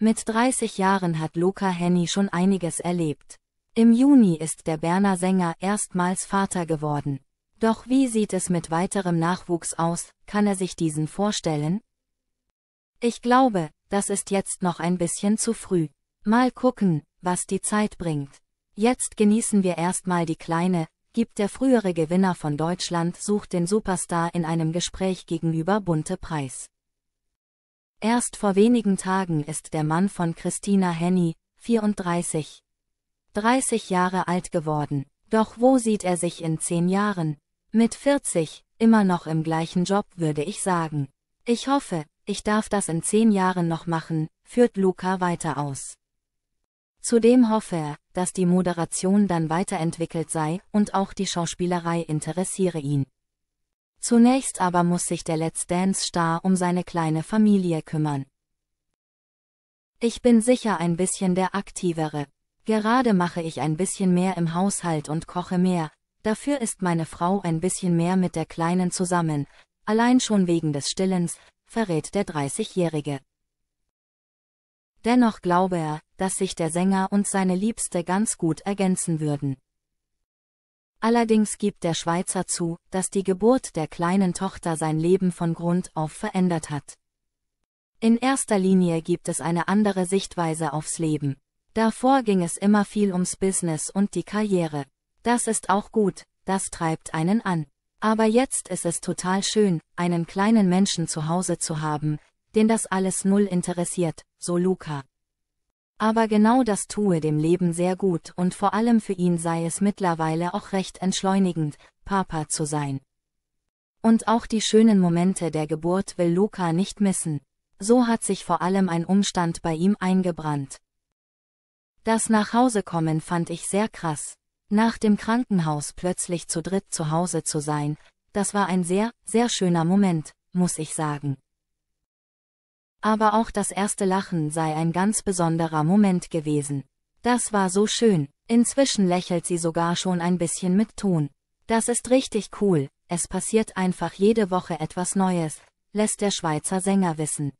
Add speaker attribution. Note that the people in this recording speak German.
Speaker 1: Mit 30 Jahren hat Luca Henny schon einiges erlebt. Im Juni ist der Berner Sänger erstmals Vater geworden. Doch wie sieht es mit weiterem Nachwuchs aus, kann er sich diesen vorstellen? Ich glaube, das ist jetzt noch ein bisschen zu früh. Mal gucken, was die Zeit bringt. Jetzt genießen wir erstmal die kleine, gibt der frühere Gewinner von Deutschland sucht den Superstar in einem Gespräch gegenüber Bunte Preis. Erst vor wenigen Tagen ist der Mann von Christina Henny, 34, 30 Jahre alt geworden. Doch wo sieht er sich in 10 Jahren? Mit 40, immer noch im gleichen Job, würde ich sagen. Ich hoffe, ich darf das in 10 Jahren noch machen, führt Luca weiter aus. Zudem hoffe er, dass die Moderation dann weiterentwickelt sei und auch die Schauspielerei interessiere ihn. Zunächst aber muss sich der Let's Dance-Star um seine kleine Familie kümmern. Ich bin sicher ein bisschen der Aktivere. Gerade mache ich ein bisschen mehr im Haushalt und koche mehr, dafür ist meine Frau ein bisschen mehr mit der Kleinen zusammen, allein schon wegen des Stillens, verrät der 30-Jährige. Dennoch glaube er, dass sich der Sänger und seine Liebste ganz gut ergänzen würden. Allerdings gibt der Schweizer zu, dass die Geburt der kleinen Tochter sein Leben von Grund auf verändert hat. In erster Linie gibt es eine andere Sichtweise aufs Leben. Davor ging es immer viel ums Business und die Karriere. Das ist auch gut, das treibt einen an. Aber jetzt ist es total schön, einen kleinen Menschen zu Hause zu haben, den das alles null interessiert, so Luca. Aber genau das tue dem Leben sehr gut und vor allem für ihn sei es mittlerweile auch recht entschleunigend, Papa zu sein. Und auch die schönen Momente der Geburt will Luca nicht missen. So hat sich vor allem ein Umstand bei ihm eingebrannt. Das Nachhausekommen fand ich sehr krass. Nach dem Krankenhaus plötzlich zu dritt zu Hause zu sein, das war ein sehr, sehr schöner Moment, muss ich sagen. Aber auch das erste Lachen sei ein ganz besonderer Moment gewesen. Das war so schön. Inzwischen lächelt sie sogar schon ein bisschen mit Ton. Das ist richtig cool, es passiert einfach jede Woche etwas Neues, lässt der Schweizer Sänger wissen.